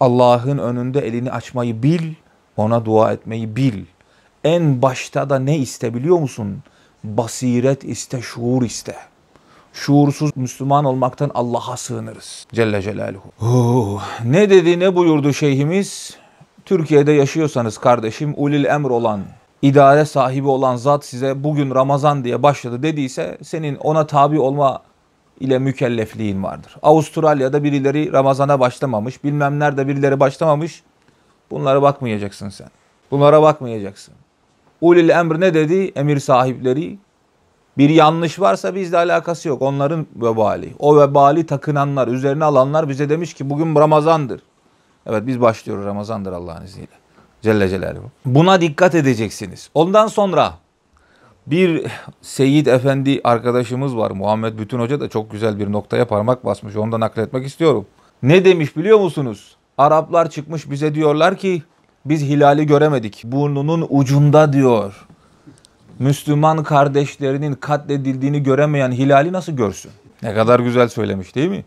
Allah'ın önünde elini açmayı bil, ona dua etmeyi bil. En başta da ne iste biliyor musun? Basiret iste, şuur iste. Şuursuz Müslüman olmaktan Allah'a sığınırız. Celle Celaluhu. Oh, ne dedi ne buyurdu şeyhimiz? Türkiye'de yaşıyorsanız kardeşim ulil emr olan, idare sahibi olan zat size bugün Ramazan diye başladı dediyse senin ona tabi olma ile mükellefliğin vardır. Avustralya'da birileri Ramazan'a başlamamış, bilmem nerede birileri başlamamış. Bunlara bakmayacaksın sen. Bunlara bakmayacaksın. Ulil emr ne dedi? Emir sahipleri. Bir yanlış varsa bizle alakası yok. Onların vebali. O vebali takınanlar, üzerine alanlar bize demiş ki bugün Ramazan'dır. Evet biz başlıyoruz Ramazan'dır Allah'ın izniyle. Celle Celaluhu. Buna dikkat edeceksiniz. Ondan sonra bir Seyit Efendi arkadaşımız var. Muhammed Bütün Hoca da çok güzel bir noktaya parmak basmış. Onu da nakletmek istiyorum. Ne demiş biliyor musunuz? Araplar çıkmış bize diyorlar ki biz hilali göremedik. Burnunun ucunda diyor. Müslüman kardeşlerinin katledildiğini göremeyen hilali nasıl görsün? Ne kadar güzel söylemiş değil mi?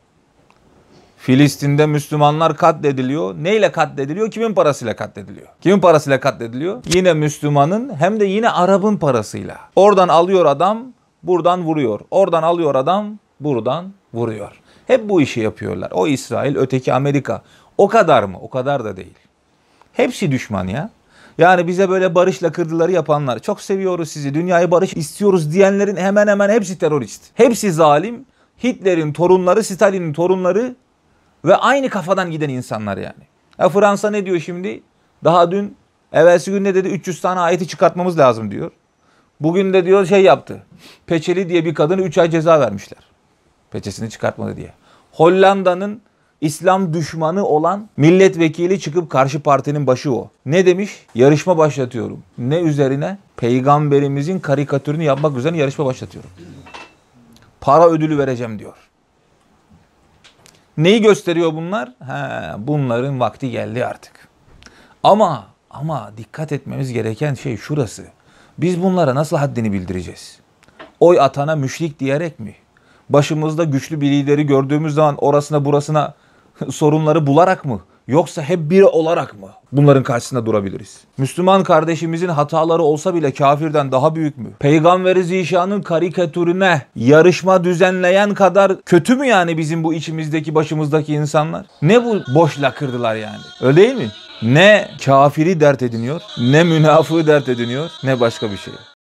Filistin'de Müslümanlar katlediliyor. Neyle katlediliyor? Kimin parasıyla katlediliyor? Kimin parasıyla katlediliyor? Yine Müslümanın hem de yine Arap'ın parasıyla. Oradan alıyor adam, buradan vuruyor. Oradan alıyor adam, buradan vuruyor. Hep bu işi yapıyorlar. O İsrail, öteki Amerika. O kadar mı? O kadar da değil. Hepsi düşman ya. Yani bize böyle barışla kırdıları yapanlar, çok seviyoruz sizi, dünyayı barış istiyoruz diyenlerin hemen hemen hepsi terörist. Hepsi zalim. Hitler'in torunları, Stalin'in torunları ve aynı kafadan giden insanlar yani. Ya Fransa ne diyor şimdi? Daha dün evvelsi gün ne dedi? 300 tane ayeti çıkartmamız lazım diyor. Bugün de diyor şey yaptı. Peçeli diye bir kadını 3 ay ceza vermişler. Peçesini çıkartmadı diye. Hollanda'nın İslam düşmanı olan milletvekili çıkıp karşı partinin başı o. Ne demiş? Yarışma başlatıyorum. Ne üzerine? Peygamberimizin karikatürünü yapmak üzerine yarışma başlatıyorum. Para ödülü vereceğim diyor. Neyi gösteriyor bunlar? He, bunların vakti geldi artık. Ama ama dikkat etmemiz gereken şey şurası. Biz bunlara nasıl haddini bildireceğiz? Oy atana müşrik diyerek mi? Başımızda güçlü bir lideri gördüğümüz zaman orasına burasına sorunları bularak mı? Yoksa hep bir olarak mı bunların karşısında durabiliriz? Müslüman kardeşimizin hataları olsa bile kafirden daha büyük mü? Peygamberi Zişan'ın karikatürüne yarışma düzenleyen kadar kötü mü yani bizim bu içimizdeki başımızdaki insanlar? Ne bu boş lakırdılar yani? Öyle değil mi? Ne kafiri dert ediniyor, ne münafığı dert ediniyor, ne başka bir şey.